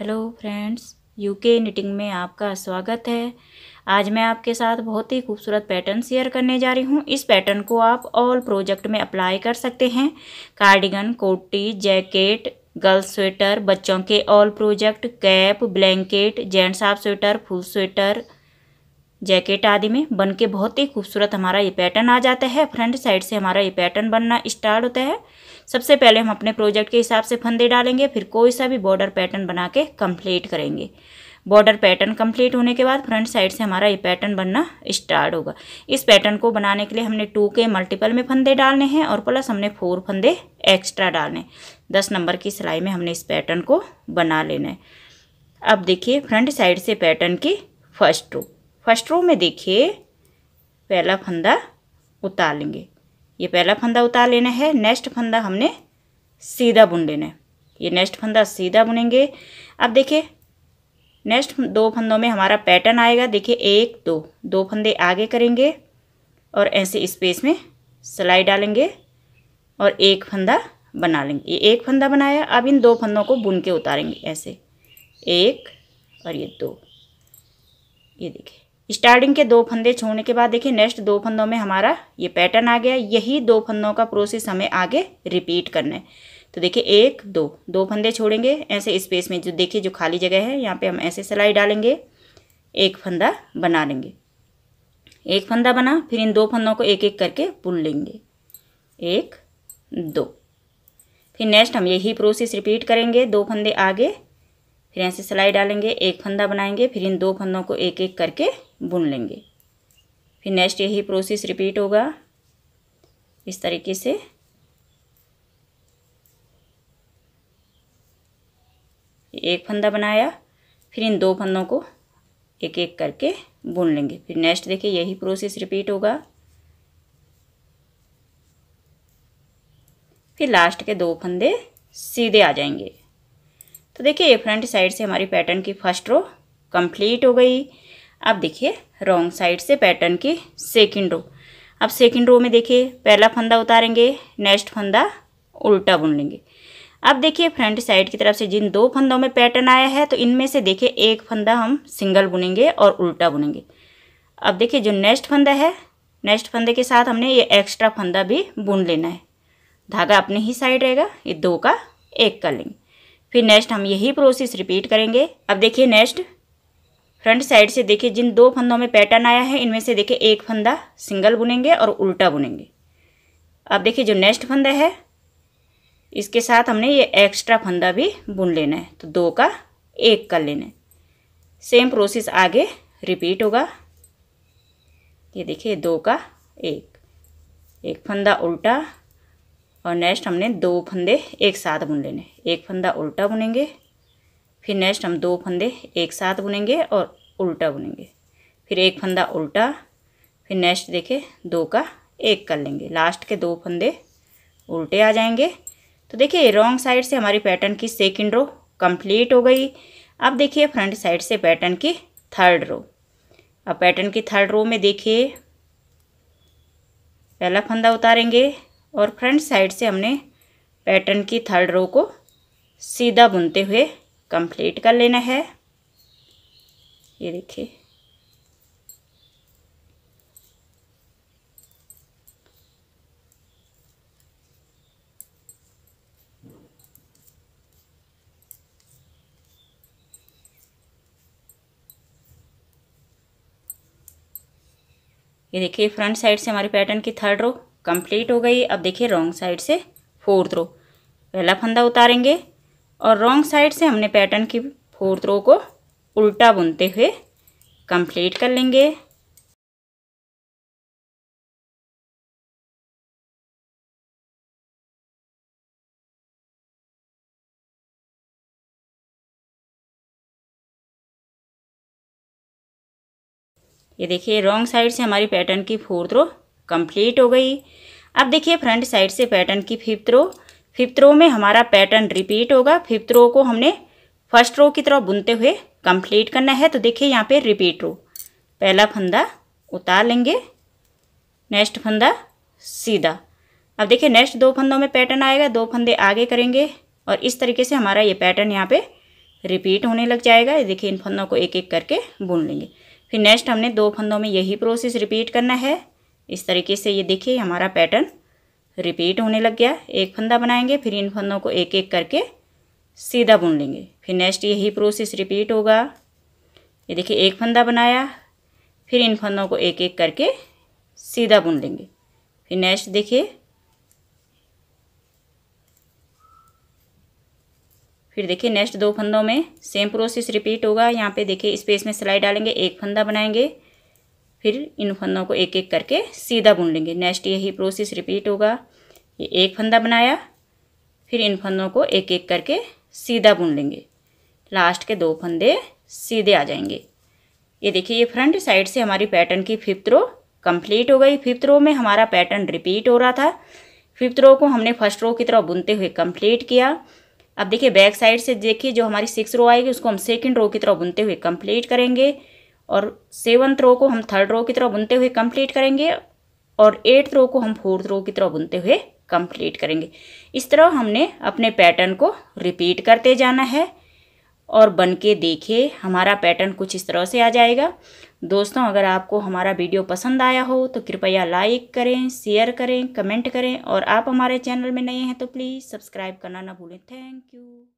hello friends UK knitting में आपका स्वागत है आज मैं आपके साथ बहुत ही खूबसूरत पैटर्न शेयर करने जा रही हूँ इस पैटर्न को आप ऑल प्रोजेक्ट में अप्लाई कर सकते हैं कार्डिगन कोटी जैकेट गर्ल्स स्वेटर बच्चों के all project cap blanket gents half sweater full sweater jacket आदि में बन के बहुत ही खूबसूरत हमारा ये पैटर्न आ जाता है फ्रंट साइड से हमारा ये पैटर्न बनना स्टार्ट होता है सबसे पहले हम अपने प्रोजेक्ट के हिसाब से फंदे डालेंगे फिर कोई सा भी बॉर्डर पैटर्न बना के कम्प्लीट करेंगे बॉर्डर पैटर्न कंप्लीट होने के बाद फ्रंट साइड से हमारा ये पैटर्न बनना स्टार्ट होगा इस पैटर्न को बनाने के लिए हमने टू के मल्टीपल में फंदे डालने हैं और प्लस हमने फोर फंदे एक्स्ट्रा डालने दस नंबर की सिलाई में हमने इस पैटर्न को बना लेना है अब देखिए फ्रंट साइड से पैटर्न की फर्स्ट टू फर्स्ट रो में देखिए पहला फंदा उतार लेंगे ये पहला फंदा उतार लेना है नेक्स्ट फंदा हमने सीधा बुन लेना है ये नेक्स्ट फंदा सीधा बुनेंगे अब देखिए नेक्स्ट दो फंदों में हमारा पैटर्न आएगा देखिए एक दो दो फंदे आगे करेंगे और ऐसे स्पेस में सिलाई डालेंगे और एक फंदा बना लेंगे ये एक फंदा बनाया अब इन दो फंदों को बुन के उतारेंगे ऐसे एक और ये दो ये देखिए स्टार्टिंग के दो फंदे छोड़ने के बाद देखिए नेक्स्ट दो फंदों में हमारा ये पैटर्न आ गया यही दो फंदों का प्रोसेस हमें आगे रिपीट करना है तो देखिए एक दो दो फंदे छोड़ेंगे ऐसे स्पेस में जो देखिए जो खाली जगह है यहाँ पे हम ऐसे सिलाई डालेंगे एक फंदा बना लेंगे एक फंदा बना फिर इन दो फंदों को एक एक करके बुन लेंगे एक दो फिर नेक्स्ट हम यही प्रोसेस रिपीट करेंगे दो फंदे आगे फिर ऐसे सिलाई डालेंगे एक फंदा बनाएंगे फिर इन दो फंदों को एक एक करके बुन लेंगे फिर नेक्स्ट यही प्रोसेस रिपीट होगा इस तरीके से एक फंदा बनाया फिर इन दो फंदों को एक एक करके बुन लेंगे फिर नेक्स्ट देखिए यही प्रोसेस रिपीट होगा फिर लास्ट के दो फंदे सीधे आ जाएंगे तो देखिए ये फ्रंट साइड से हमारी पैटर्न की फर्स्ट रो कंप्लीट हो गई अब देखिए रॉन्ग साइड से पैटर्न की सेकंड रो अब सेकंड रो में देखिए पहला फंदा उतारेंगे नेक्स्ट फंदा उल्टा बुन लेंगे अब देखिए फ्रंट साइड की तरफ से जिन दो फंदों में पैटर्न आया है तो इनमें से देखिए एक फंदा हम सिंगल बुनेंगे और उल्टा बुनेंगे अब देखिए जो नेक्स्ट फंदा है नेक्स्ट फंदे के साथ हमने ये एक्स्ट्रा फंदा भी बुन लेना है धागा अपने ही साइड रहेगा ये दो का एक कर लेंगे फिर नेक्स्ट हम यही प्रोसेस रिपीट करेंगे अब देखिए नेक्स्ट फ्रंट साइड से देखिए जिन दो फंदों में पैटर्न आया है इनमें से देखिए एक फंदा सिंगल बुनेंगे और उल्टा बुनेंगे अब देखिए जो नेक्स्ट फंदा है इसके साथ हमने ये एक्स्ट्रा फंदा भी बुन लेना है तो दो का एक कर लेना है सेम प्रोसेस आगे रिपीट होगा ये देखिए दो का एक एक फंदा उल्टा और नेक्स्ट हमने दो फंदे एक साथ बुन लेने एक फंदा उल्टा बुनेंगे फिर नेक्स्ट हम दो फंदे एक साथ बुनेंगे और उल्टा बुनेंगे फिर एक फंदा उल्टा फिर नेक्स्ट देखे दो का एक कर लेंगे लास्ट के दो फंदे उल्टे आ जाएंगे तो देखिए रॉन्ग साइड से हमारी पैटर्न की सेकेंड रो कंप्लीट हो गई अब देखिए फ्रंट साइड से पैटर्न की थर्ड रो अब पैटर्न की थर्ड रो में देखिए पहला फंदा उतारेंगे और फ्रंट साइड से हमने पैटर्न की थर्ड रो को सीधा बुनते हुए कंप्लीट कर लेना है ये देखिए ये देखिए फ्रंट साइड से हमारी पैटर्न की थर्ड रो कंप्लीट हो गई अब देखिए रॉन्ग साइड से फोर्थ रो पहला फंदा उतारेंगे और रॉन्ग साइड से हमने पैटर्न की फोर्थ रो को उल्टा बुनते हुए कंप्लीट कर लेंगे ये देखिए रॉन्ग साइड से हमारी पैटर्न की फोर्थ रो कंप्लीट हो गई अब देखिए फ्रंट साइड से पैटर्न की फिफ्थ रो फिफ्थ रो में हमारा पैटर्न रिपीट होगा फिफ्थ रो को हमने फर्स्ट रो की तरह बुनते हुए कंप्लीट करना है तो देखिए यहाँ पे रिपीट रो पहला फंदा उतार लेंगे नेक्स्ट फंदा सीधा अब देखिए नेक्स्ट दो फंदों में पैटर्न आएगा दो फंदे आगे करेंगे और इस तरीके से हमारा ये पैटर्न यहाँ पे रिपीट होने लग जाएगा ये देखिए इन फंदों को एक एक करके बुन लेंगे फिर नेक्स्ट हमने दो फंदों में यही प्रोसेस रिपीट करना है इस तरीके से ये देखिए हमारा पैटर्न रिपीट होने लग गया एक फंदा बनाएंगे फिर इन फंदों को एक एक करके सीधा बुन लेंगे फिर नेक्स्ट यही प्रोसेस रिपीट होगा ये देखिए एक फंदा बनाया फिर इन फंदों को एक एक करके सीधा बुन लेंगे फिर नेक्स्ट देखिए फिर देखिए नेक्स्ट दो फंदों में सेम प्रोसेस रिपीट होगा यहाँ पे देखिए स्पेस में सिलाई डालेंगे एक फंदा बनाएंगे फिर इन फंदों को एक एक करके सीधा बुन लेंगे नेक्स्ट यही प्रोसेस रिपीट होगा ये एक फंदा बनाया फिर इन फंदों को एक एक करके सीधा बुन लेंगे लास्ट के दो फंदे सीधे आ जाएंगे ये देखिए ये फ्रंट साइड से हमारी पैटर्न की फिफ्थ रो कंप्लीट हो गई फिफ्थ रो में हमारा पैटर्न रिपीट हो रहा था फिफ्थ रो को हमने फर्स्ट रो की तरह बुनते हुए कंप्लीट किया अब देखिए बैक साइड से देखिए जो हमारी सिक्स रो आएगी उसको हम सेकंड रो की तरह बुनते हुए कंप्लीट करेंगे और सेवन्थ रो को हम थर्ड रो की तरह बुनते हुए कंप्लीट करेंगे और एट्थ रो को हम फोर्थ रो की तरह बुनते हुए कंप्लीट करेंगे इस तरह हमने अपने पैटर्न को रिपीट करते जाना है और बन के देखे हमारा पैटर्न कुछ इस तरह से आ जाएगा दोस्तों अगर आपको हमारा वीडियो पसंद आया हो तो कृपया लाइक करें शेयर करें कमेंट करें और आप हमारे चैनल में नए हैं तो प्लीज़ सब्सक्राइब करना ना भूलें थैंक यू